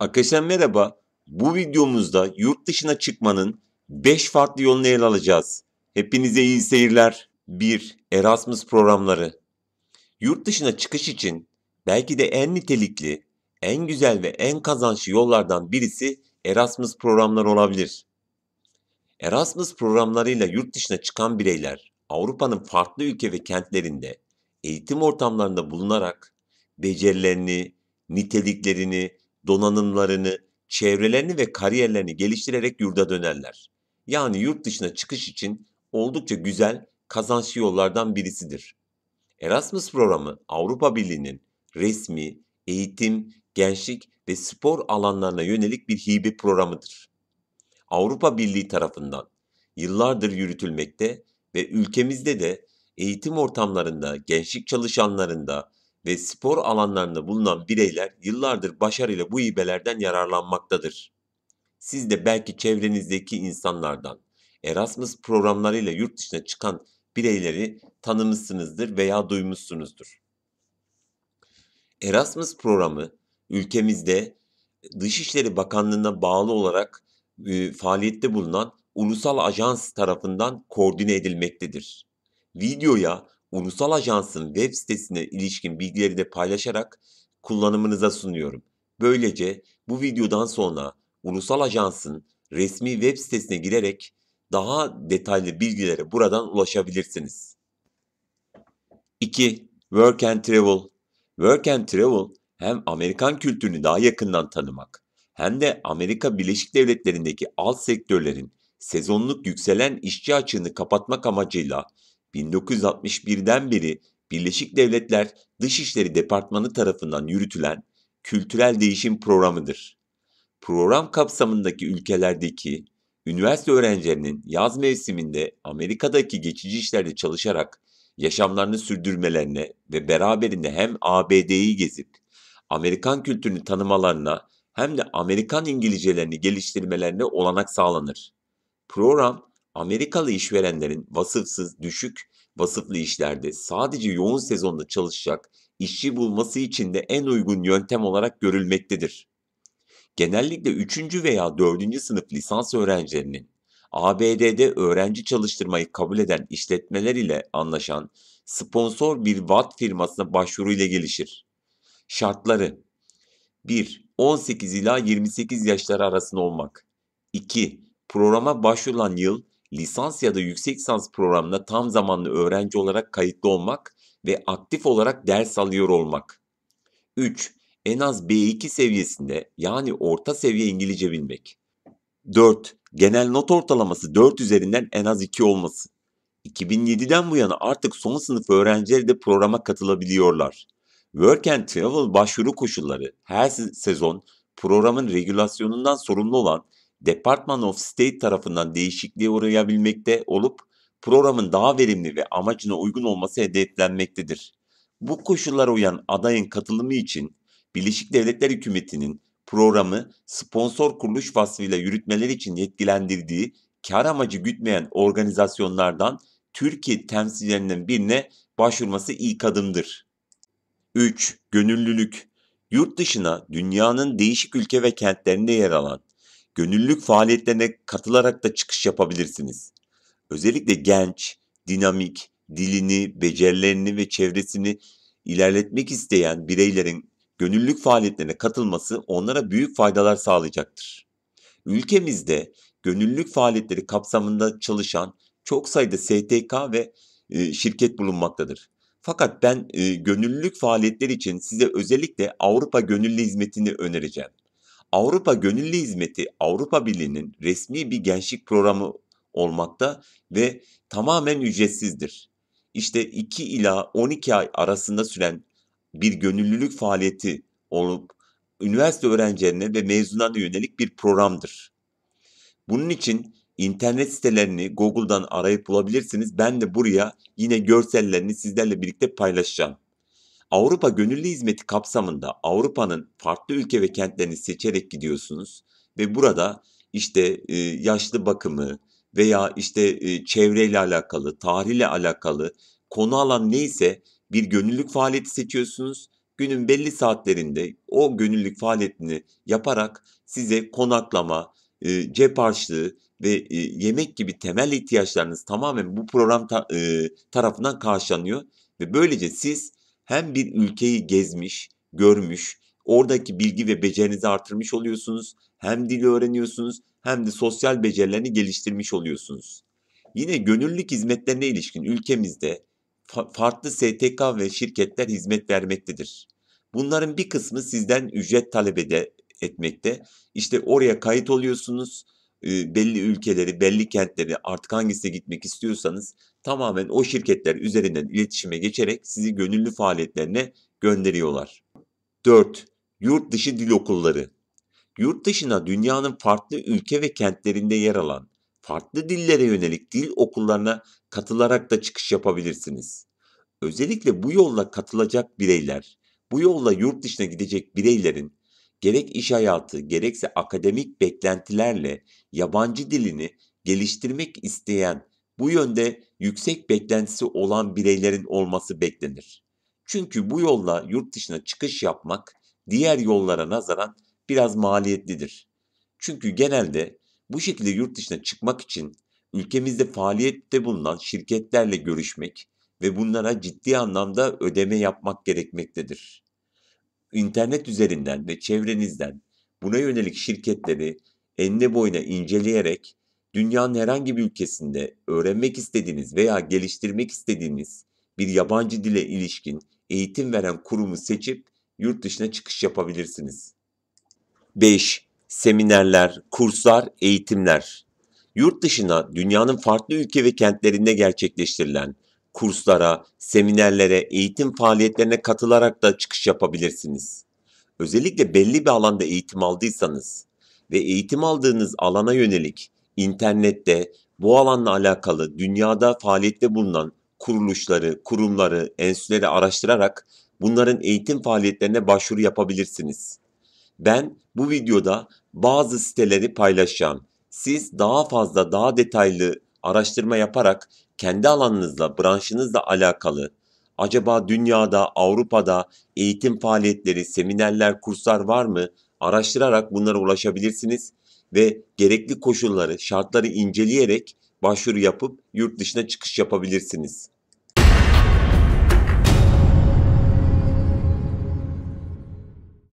Arkadaşlar merhaba. Bu videomuzda yurt dışına çıkmanın 5 farklı yolunu ele alacağız. Hepinize iyi seyirler. 1. Erasmus programları. Yurt dışına çıkış için belki de en nitelikli, en güzel ve en kazançlı yollardan birisi Erasmus programları olabilir. Erasmus programlarıyla yurt dışına çıkan bireyler Avrupa'nın farklı ülke ve kentlerinde eğitim ortamlarında bulunarak becerilerini, niteliklerini donanımlarını, çevrelerini ve kariyerlerini geliştirerek yurda dönerler. Yani yurt dışına çıkış için oldukça güzel, kazançlı yollardan birisidir. Erasmus programı Avrupa Birliği'nin resmi, eğitim, gençlik ve spor alanlarına yönelik bir hibe programıdır. Avrupa Birliği tarafından yıllardır yürütülmekte ve ülkemizde de eğitim ortamlarında, gençlik çalışanlarında, ve spor alanlarında bulunan bireyler yıllardır başarıyla bu hibelerden yararlanmaktadır. Siz de belki çevrenizdeki insanlardan Erasmus programlarıyla yurt dışına çıkan bireyleri tanımışsınızdır veya duymuşsunuzdur. Erasmus programı ülkemizde Dışişleri Bakanlığı'na bağlı olarak e, faaliyette bulunan ulusal ajans tarafından koordine edilmektedir. Videoya ulusal ajansın web sitesine ilişkin bilgileri de paylaşarak kullanımınıza sunuyorum. Böylece bu videodan sonra ulusal ajansın resmi web sitesine girerek daha detaylı bilgilere buradan ulaşabilirsiniz. 2. Work and Travel Work and Travel hem Amerikan kültürünü daha yakından tanımak hem de Amerika Birleşik Devletleri'ndeki alt sektörlerin sezonluk yükselen işçi açığını kapatmak amacıyla 1961'den beri Birleşik Devletler Dışişleri Departmanı tarafından yürütülen kültürel değişim programıdır. Program kapsamındaki ülkelerdeki üniversite öğrencilerinin yaz mevsiminde Amerika'daki geçici işlerde çalışarak yaşamlarını sürdürmelerine ve beraberinde hem ABD'yi gezip Amerikan kültürünü tanımalarına hem de Amerikan İngilizcelerini geliştirmelerine olanak sağlanır. Program Amerikalı işverenlerin vasıfsız, düşük vasıflı işlerde sadece yoğun sezonda çalışacak işçi bulması için de en uygun yöntem olarak görülmektedir. Genellikle 3. veya 4. sınıf lisans öğrencilerinin ABD'de öğrenci çalıştırmayı kabul eden işletmeler ile anlaşan sponsor bir VAT firmasına başvuru ile gelişir. Şartları 1. 18 ila 28 yaşları arasında olmak 2. Programa başvurulan yıl lisans ya da yüksek lisans programına tam zamanlı öğrenci olarak kayıtlı olmak ve aktif olarak ders alıyor olmak. 3. En az B2 seviyesinde yani orta seviye İngilizce bilmek. 4. Genel not ortalaması 4 üzerinden en az 2 olması. 2007'den bu yana artık son sınıf öğrencileri de programa katılabiliyorlar. Work and Travel başvuru koşulları her sezon programın regülasyonundan sorumlu olan Department of State tarafından değişikliğe uğrayabilmekte olup programın daha verimli ve amacına uygun olması hedeflenmektedir. Bu koşullara uyan adayın katılımı için Birleşik Devletler Hükümeti'nin programı sponsor kuruluş vasfıyla yürütmeler için yetkilendirdiği kar amacı gütmeyen organizasyonlardan Türkiye temsilcilerinden birine başvurması ilk adımdır. 3. Gönüllülük Yurt dışına dünyanın değişik ülke ve kentlerinde yer alan gönüllülük faaliyetlerine katılarak da çıkış yapabilirsiniz. Özellikle genç, dinamik, dilini, becerilerini ve çevresini ilerletmek isteyen bireylerin gönüllülük faaliyetlerine katılması onlara büyük faydalar sağlayacaktır. Ülkemizde gönüllülük faaliyetleri kapsamında çalışan çok sayıda STK ve e, şirket bulunmaktadır. Fakat ben e, gönüllülük faaliyetleri için size özellikle Avrupa Gönüllü Hizmeti'ni önereceğim. Avrupa Gönüllü Hizmeti Avrupa Birliği'nin resmi bir gençlik programı olmakta ve tamamen ücretsizdir. İşte 2 ila 12 ay arasında süren bir gönüllülük faaliyeti olup üniversite öğrencilerine ve mezunlarına yönelik bir programdır. Bunun için internet sitelerini Google'dan arayıp bulabilirsiniz. Ben de buraya yine görsellerini sizlerle birlikte paylaşacağım. Avrupa Gönüllü Hizmeti kapsamında Avrupa'nın farklı ülke ve kentlerini seçerek gidiyorsunuz ve burada işte e, yaşlı bakımı veya işte e, çevreyle alakalı, tarihle alakalı konu alan neyse bir gönüllülük faaliyeti seçiyorsunuz. Günün belli saatlerinde o gönüllülük faaliyetini yaparak size konaklama, e, cep harçlığı ve e, yemek gibi temel ihtiyaçlarınız tamamen bu program ta, e, tarafından karşılanıyor ve böylece siz hem bir ülkeyi gezmiş, görmüş, oradaki bilgi ve becerinizi artırmış oluyorsunuz. Hem dili öğreniyorsunuz hem de sosyal becerilerini geliştirmiş oluyorsunuz. Yine gönüllülük hizmetlerine ilişkin ülkemizde farklı STK ve şirketler hizmet vermektedir. Bunların bir kısmı sizden ücret talep ede, etmekte. İşte oraya kayıt oluyorsunuz belli ülkeleri, belli kentleri artık hangisine gitmek istiyorsanız tamamen o şirketler üzerinden iletişime geçerek sizi gönüllü faaliyetlerine gönderiyorlar. 4. Yurt dışı dil okulları. Yurt dışına dünyanın farklı ülke ve kentlerinde yer alan farklı dillere yönelik dil okullarına katılarak da çıkış yapabilirsiniz. Özellikle bu yolla katılacak bireyler, bu yolla yurt dışına gidecek bireylerin gerek iş hayatı gerekse akademik beklentilerle yabancı dilini geliştirmek isteyen bu yönde yüksek beklentisi olan bireylerin olması beklenir. Çünkü bu yolla yurt dışına çıkış yapmak diğer yollara nazaran biraz maliyetlidir. Çünkü genelde bu şekilde yurt dışına çıkmak için ülkemizde faaliyette bulunan şirketlerle görüşmek ve bunlara ciddi anlamda ödeme yapmak gerekmektedir internet üzerinden ve çevrenizden buna yönelik şirketleri enine boyuna inceleyerek dünyanın herhangi bir ülkesinde öğrenmek istediğiniz veya geliştirmek istediğiniz bir yabancı dile ilişkin eğitim veren kurumu seçip yurt dışına çıkış yapabilirsiniz. 5. Seminerler, kurslar, eğitimler. Yurt dışına dünyanın farklı ülke ve kentlerinde gerçekleştirilen kurslara, seminerlere, eğitim faaliyetlerine katılarak da çıkış yapabilirsiniz. Özellikle belli bir alanda eğitim aldıysanız ve eğitim aldığınız alana yönelik internette bu alanla alakalı dünyada faaliyette bulunan kuruluşları, kurumları, enstitüleri araştırarak bunların eğitim faaliyetlerine başvuru yapabilirsiniz. Ben bu videoda bazı siteleri paylaşacağım. Siz daha fazla daha detaylı araştırma yaparak kendi alanınızla, branşınızla alakalı acaba dünyada, Avrupa'da eğitim faaliyetleri, seminerler, kurslar var mı? Araştırarak bunlara ulaşabilirsiniz ve gerekli koşulları, şartları inceleyerek başvuru yapıp yurt dışına çıkış yapabilirsiniz.